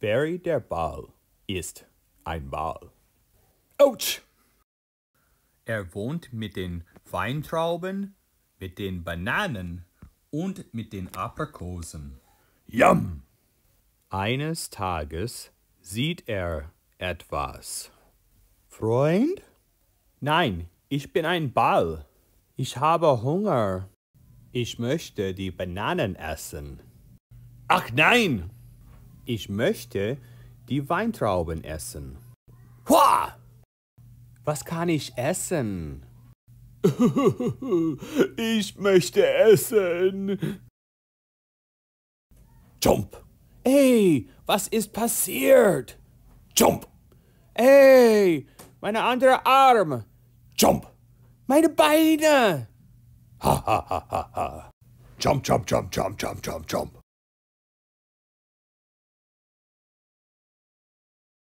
Barry der Ball ist ein Ball. Ouch! Er wohnt mit den Weintrauben, mit den Bananen und mit den Aprikosen. Yum! Eines Tages sieht er etwas. Freund? Nein, ich bin ein Ball. Ich habe Hunger. Ich möchte die Bananen essen. Ach nein! Ich möchte die Weintrauben essen. Hua! Was kann ich essen? ich möchte essen. Jump! Ey, was ist passiert? Jump! Ey, meine andere Arm! Jump! Meine Beine! Ha ha ha ha ha! Jump, jump, jump, jump, jump, jump, jump!